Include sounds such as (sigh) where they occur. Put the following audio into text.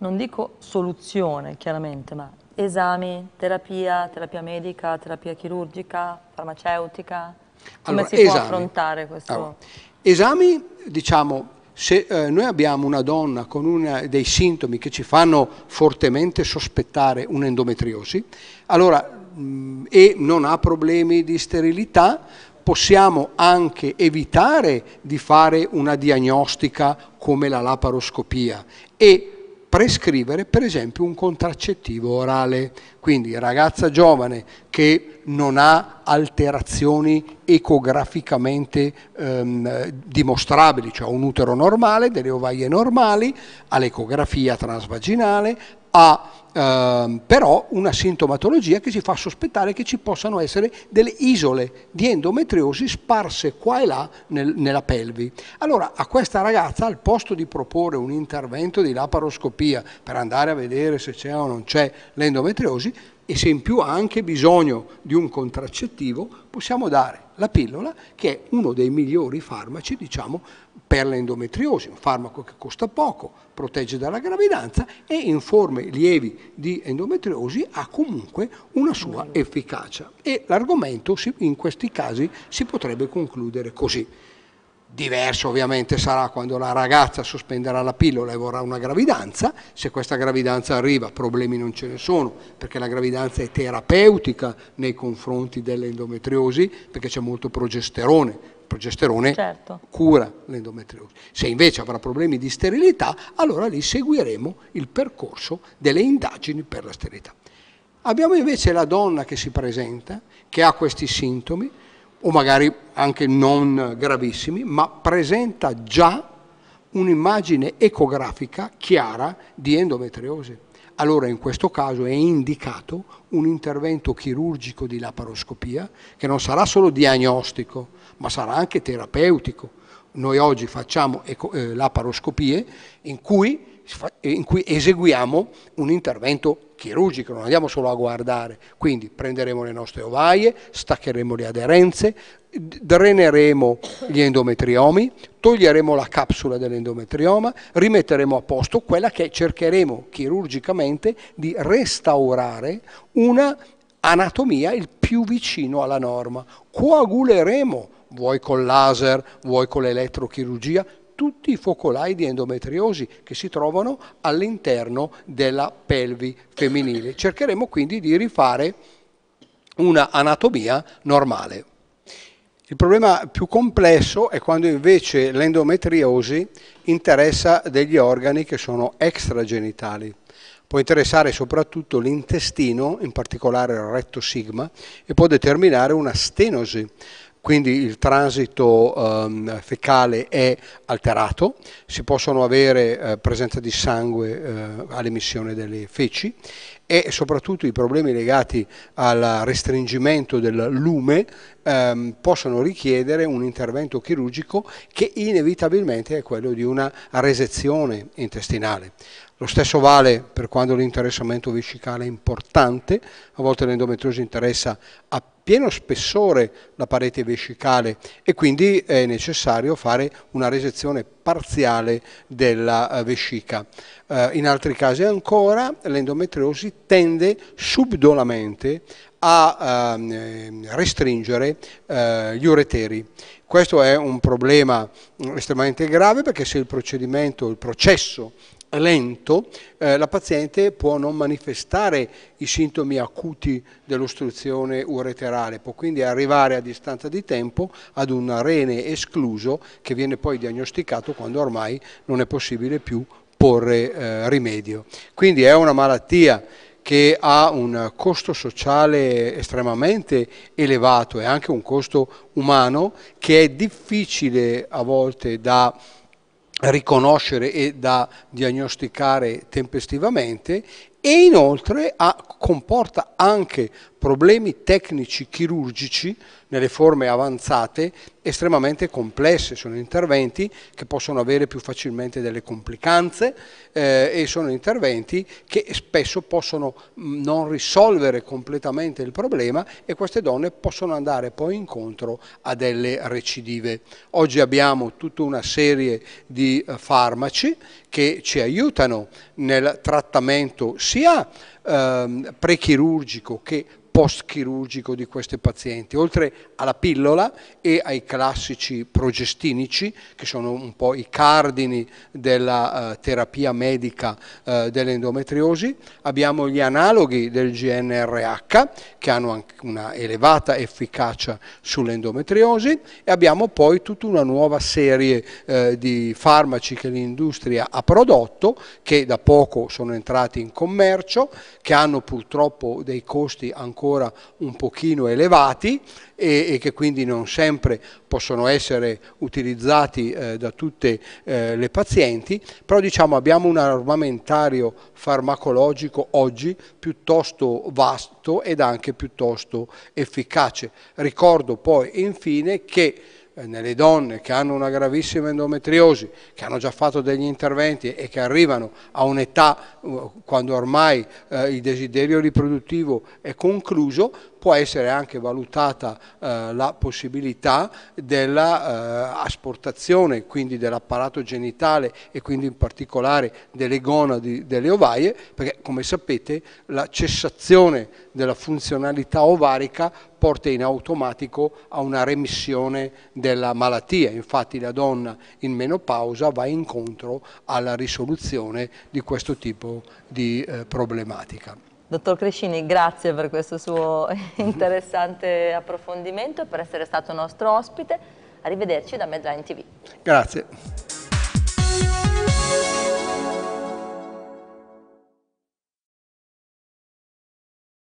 non dico soluzione chiaramente, ma esami, terapia, terapia medica, terapia chirurgica, farmaceutica? Come allora, si esami. può affrontare questo? Allora, esami, diciamo, se eh, noi abbiamo una donna con una, dei sintomi che ci fanno fortemente sospettare un'endometriosi, allora, mh, mm, e non ha problemi di sterilità, possiamo anche evitare di fare una diagnostica come la laparoscopia e prescrivere per esempio un contraccettivo orale, quindi ragazza giovane che non ha alterazioni ecograficamente ehm, dimostrabili, cioè un utero normale, delle ovaie normali, all'ecografia transvaginale, ha eh, però una sintomatologia che ci fa sospettare che ci possano essere delle isole di endometriosi sparse qua e là nel, nella pelvi. Allora a questa ragazza al posto di proporre un intervento di laparoscopia per andare a vedere se c'è o non c'è l'endometriosi, e se in più ha anche bisogno di un contraccettivo possiamo dare la pillola che è uno dei migliori farmaci diciamo, per l'endometriosi, un farmaco che costa poco, protegge dalla gravidanza e in forme lievi di endometriosi ha comunque una sua efficacia e l'argomento in questi casi si potrebbe concludere così. Diverso ovviamente sarà quando la ragazza sospenderà la pillola e vorrà una gravidanza, se questa gravidanza arriva problemi non ce ne sono, perché la gravidanza è terapeutica nei confronti dell'endometriosi, perché c'è molto progesterone, il progesterone certo. cura l'endometriosi. Se invece avrà problemi di sterilità, allora lì seguiremo il percorso delle indagini per la sterilità. Abbiamo invece la donna che si presenta, che ha questi sintomi, o magari anche non gravissimi, ma presenta già un'immagine ecografica chiara di endometriosi. Allora in questo caso è indicato un intervento chirurgico di laparoscopia che non sarà solo diagnostico, ma sarà anche terapeutico. Noi oggi facciamo eco, eh, laparoscopie in cui, in cui eseguiamo un intervento chirurgico, non andiamo solo a guardare, quindi prenderemo le nostre ovaie, staccheremo le aderenze, dreneremo gli endometriomi, toglieremo la capsula dell'endometrioma, rimetteremo a posto quella che cercheremo chirurgicamente di restaurare una anatomia il più vicino alla norma. Coaguleremo, vuoi col laser, vuoi con l'elettrochirurgia, tutti i focolai di endometriosi che si trovano all'interno della pelvi femminile. Cercheremo quindi di rifare una anatomia normale. Il problema più complesso è quando invece l'endometriosi interessa degli organi che sono extragenitali. Può interessare soprattutto l'intestino, in particolare il retto sigma, e può determinare una stenosi quindi il transito um, fecale è alterato, si possono avere uh, presenza di sangue uh, all'emissione delle feci e soprattutto i problemi legati al restringimento del lume um, possono richiedere un intervento chirurgico che inevitabilmente è quello di una resezione intestinale. Lo stesso vale per quando l'interessamento vescicale è importante, a volte l'endometriosi interessa appena pieno spessore la parete vescicale e quindi è necessario fare una resezione parziale della eh, vescica. Eh, in altri casi ancora l'endometriosi tende subdolamente a ehm, restringere eh, gli ureteri. Questo è un problema estremamente grave perché se il procedimento, il processo lento, eh, la paziente può non manifestare i sintomi acuti dell'ostruzione ureterale, può quindi arrivare a distanza di tempo ad un rene escluso che viene poi diagnosticato quando ormai non è possibile più porre eh, rimedio. Quindi è una malattia che ha un costo sociale estremamente elevato e anche un costo umano che è difficile a volte da riconoscere e da diagnosticare tempestivamente e inoltre ha, comporta anche problemi tecnici chirurgici nelle forme avanzate estremamente complesse, sono interventi che possono avere più facilmente delle complicanze eh, e sono interventi che spesso possono mm, non risolvere completamente il problema e queste donne possono andare poi incontro a delle recidive. Oggi abbiamo tutta una serie di eh, farmaci che ci aiutano nel trattamento sia ehm, prechirurgico che post-chirurgico di questi pazienti, oltre alla pillola e ai classici progestinici, che sono un po' i cardini della eh, terapia medica eh, dell'endometriosi, abbiamo gli analoghi del GNRH, che hanno anche una elevata efficacia sull'endometriosi, e abbiamo poi tutta una nuova serie eh, di farmaci che l'industria ha prodotto, che da poco sono entrati in commercio, che hanno purtroppo dei costi ancora un pochino elevati e, e che quindi non sempre possono essere utilizzati eh, da tutte eh, le pazienti, però diciamo abbiamo un armamentario farmacologico oggi piuttosto vasto ed anche piuttosto efficace. Ricordo poi infine che eh, nelle donne che hanno una gravissima endometriosi, che hanno già fatto degli interventi e che arrivano a un'età eh, quando ormai eh, il desiderio riproduttivo è concluso, può essere anche valutata eh, la possibilità dell'asportazione, eh, quindi dell'apparato genitale e quindi in particolare delle gonadi delle ovaie, perché come sapete la cessazione della funzionalità ovarica porta in automatico a una remissione della malattia, infatti la donna in menopausa va incontro alla risoluzione di questo tipo di eh, problematica. Dottor Crescini, grazie per questo suo (laughs) interessante approfondimento e per essere stato nostro ospite. Arrivederci da Medline TV. Grazie.